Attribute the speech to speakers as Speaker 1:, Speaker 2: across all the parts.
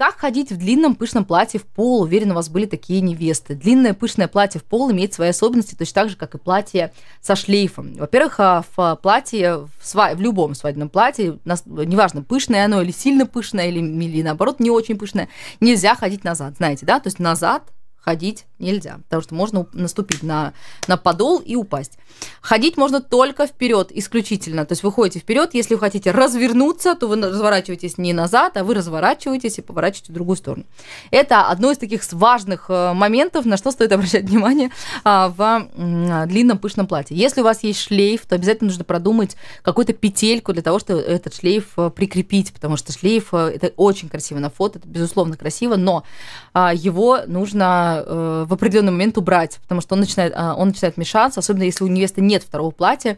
Speaker 1: Как ходить в длинном пышном платье в пол? Уверена, у вас были такие невесты. Длинное пышное платье в пол имеет свои особенности, точно так же, как и платье со шлейфом. Во-первых, а, в а, платье, в, сва- в любом свадебном платье, неважно, пышное оно или сильно пышное, или, или наоборот не очень пышное, нельзя ходить назад, знаете, да? То есть назад ходить Нельзя, потому что можно наступить на, на подол и упасть. Ходить можно только вперед, исключительно. То есть вы ходите вперед, если вы хотите развернуться, то вы разворачиваетесь не назад, а вы разворачиваетесь и поворачиваете в другую сторону. Это одно из таких важных э, моментов, на что стоит обращать внимание а, в а, длинном пышном платье. Если у вас есть шлейф, то обязательно нужно продумать какую-то петельку для того, чтобы этот шлейф э, прикрепить, потому что шлейф э, это очень красиво на фото, это безусловно красиво, но а, его нужно в определенный момент убрать, потому что он начинает, а, он начинает мешаться, особенно если у невесты нет второго платья.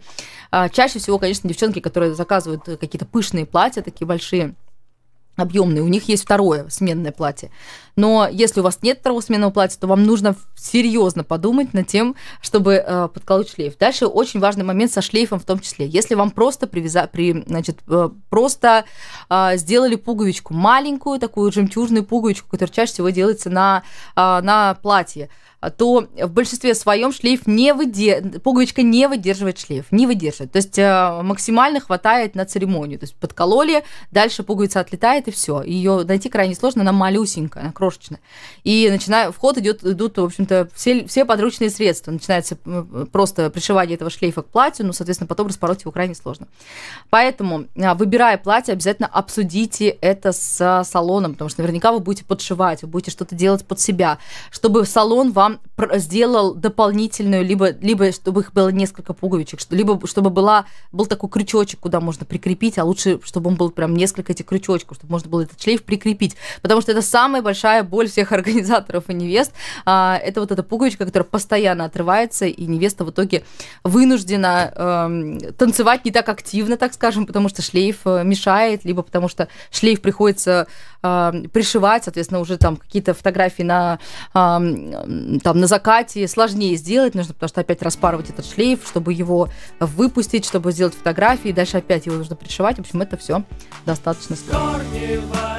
Speaker 1: А, чаще всего, конечно, девчонки, которые заказывают э, какие-то пышные платья, такие большие, объемные, у них есть второе сменное платье. Но если у вас нет второго сменного платья, то вам нужно серьезно подумать над тем, чтобы э, подколоть шлейф. Дальше очень важный момент со шлейфом в том числе. Если вам просто привяза, при, значит, э, просто э, сделали пуговичку маленькую, такую жемчужную пуговичку, которая чаще всего делается на, э, на платье, то в большинстве своем шлейф не выдерживает, пуговичка не выдерживает шлейф, не выдерживает. То есть э, максимально хватает на церемонию. То есть подкололи, дальше пуговица отлетает, и все. Ее найти крайне сложно, она малюсенькая, она крошечная. И начиная, в ход идет, идут, в общем-то, все, все подручные средства. Начинается просто пришивание этого шлейфа к платью, ну, соответственно, потом распороть его крайне сложно. Поэтому, а, выбирая платье, обязательно обсудите это с салоном, потому что наверняка вы будете подшивать, вы будете что-то делать под себя, чтобы салон вам сделал дополнительную, либо, либо чтобы их было несколько пуговичек, что, либо чтобы была, был такой крючочек, куда можно прикрепить, а лучше, чтобы он был прям несколько этих крючочков, чтобы можно было этот шлейф прикрепить. Потому что это самая большая боль всех организаторов и невест. А, это вот эта пуговичка, которая постоянно отрывается, и невеста в итоге вынуждена э, танцевать не так активно, так скажем, потому что шлейф э, мешает, либо потому что шлейф приходится э, пришивать, соответственно, уже там какие-то фотографии на, э, там, на закате сложнее сделать нужно, потому что опять распарывать этот шлейф, чтобы его выпустить, чтобы сделать фотографии, и дальше опять его нужно пришивать. В общем, это все достаточно сложно.